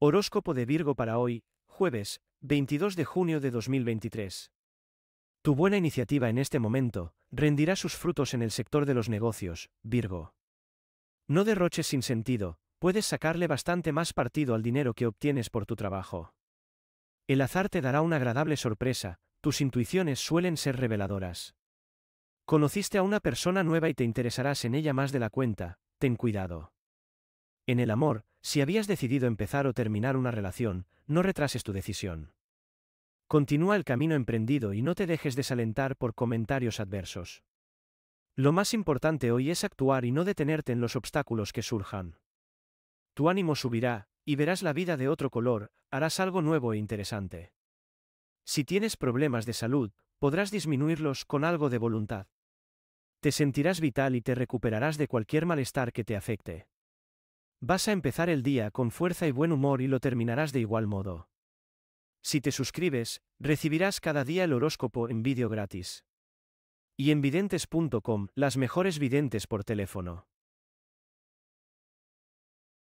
Horóscopo de Virgo para hoy, jueves, 22 de junio de 2023. Tu buena iniciativa en este momento rendirá sus frutos en el sector de los negocios, Virgo. No derroches sin sentido, puedes sacarle bastante más partido al dinero que obtienes por tu trabajo. El azar te dará una agradable sorpresa, tus intuiciones suelen ser reveladoras. Conociste a una persona nueva y te interesarás en ella más de la cuenta, ten cuidado. En el amor, si habías decidido empezar o terminar una relación, no retrases tu decisión. Continúa el camino emprendido y no te dejes desalentar por comentarios adversos. Lo más importante hoy es actuar y no detenerte en los obstáculos que surjan. Tu ánimo subirá, y verás la vida de otro color, harás algo nuevo e interesante. Si tienes problemas de salud, podrás disminuirlos con algo de voluntad. Te sentirás vital y te recuperarás de cualquier malestar que te afecte. Vas a empezar el día con fuerza y buen humor y lo terminarás de igual modo. Si te suscribes, recibirás cada día el horóscopo en vídeo gratis. Y en videntes.com, las mejores videntes por teléfono.